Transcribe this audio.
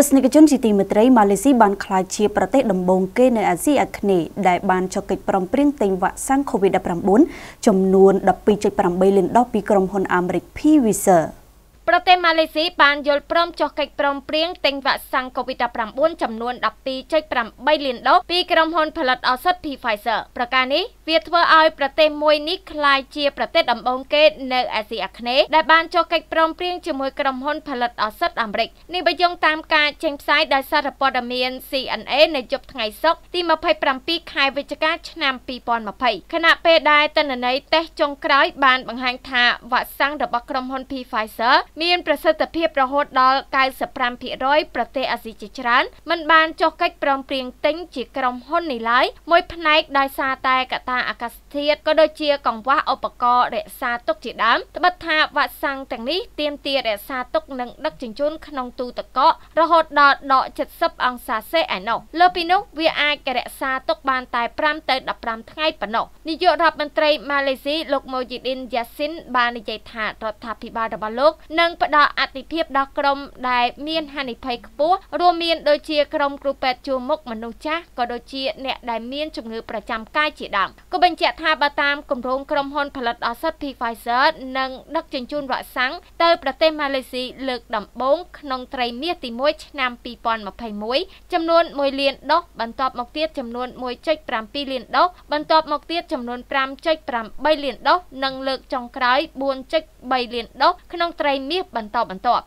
ទស្សនិកជនជាទីមេត្រីម៉ាឡេស៊ីបានក្លាយជាប្រទេសដំបូងគេនៅអាស៊ីអាគ្នេយ៍ដែលបានចុះកិច្ចព្រមព្រៀងទិញវ៉ាក់សាំង COVID-19 ចំនួន12.8លានដុល្លារពីក្រុមហ៊ុនអាមេរិក Pfizer ប្រទេសម៉ាឡេស៊ីបានយល់ព្រមចុះកិច្ចព្រមព្រៀងទិញវ៉ាក់សាំង COVID-19 ចំនួន12.8លានដុល្លារពីក្រុមហ៊ុនផលិតឱសថ Pfizer ប្រការនេះវាធ្វើឲ្យប្រទេសមួយនេះក្លាយជាប្រទេសដំបូងគេនៅអាស៊ីអាគ្នេយ៍ដែលបានចុះកិច្ចព្រមព្រៀងជាមួយក្រុមហ៊ុនផលិតឱសថអាមេរិកនេះបើយោងតាមការចេញផ្សាយដោយសារព័ត៌មាន CNA នៅយប់ថ្ងៃសុក្រទី27ខែវិច្ឆិកាឆ្នាំ2020ខណៈពេលដែលតនន័យតេស្តចុងក្រោយបានបង្ហាញថាវ៉ាក់សាំងរបស់ក្រុមហ៊ុន Pfizer មានប្រសិទ្ធភាពរហូតដល់95%ប្រទេសអាស៊ីជាច្រើន មិនបានចុះកិច្ចព្រមព្រៀងទិញជាក្រុមហ៊ុននេះឡើយមួយផ្នែកដោយសារតែកត្តាអាកាសធាតុក៏ដូចជាកង្វះឧបករណ៍រក្សាទុកជាដើមត្បិតថាវ៉ាក់សាំងទាំងនេះទាមទាររក្សាទុកនិងដឹកជញ្ជូនក្នុងទូទឹកកករហូតដល់ដក70អង្សាសេឯណោះលើពីនោះវាអាចរក្សាទុកបានតែ5ទៅ15ថ្ងៃប៉ុណ្ណោះនាយករដ្ឋមន្ត្រីម៉ាឡេស៊ីលោកម៉ូជីឌីនយ៉ាស៊ីនបាននិយាយថារដ្ឋាភិបាលរបស់លោកនៅនិងផ្ដល់អតិភិបដល់ក្រុមដែលមានហានិភ័យខ្ពស់រួមមានដូចជាក្រុមគ្រូពេទ្យជួរមុខមនុស្សចាស់ក៏ដូចជាអ្នក ដែលមានជំងឺប្រចាំកាយជាដើមក៏បញ្ជាក់ថាបើតាមគម្រោងក្រុមហ៊ុន ផលិតឱសថ Pfizer និងដឹកជញ្ជូនវ៉ាក់សាំងទៅ ប្រទេសម៉ាឡេស៊ីលើក ដំបូងក្នុងត្រីមាសទី1ឆ្នាំ2021ចំនួន1លានដុសបន្ទាប់មកទៀតចំនួន1.7លានដុសបន្ទាប់មកទៀតចំនួន5.8លានដុសនិងលើកចុងក្រោយ4.8 3លានដុល្លារក្នុងត្រីមាសបន្តបន្ទាប់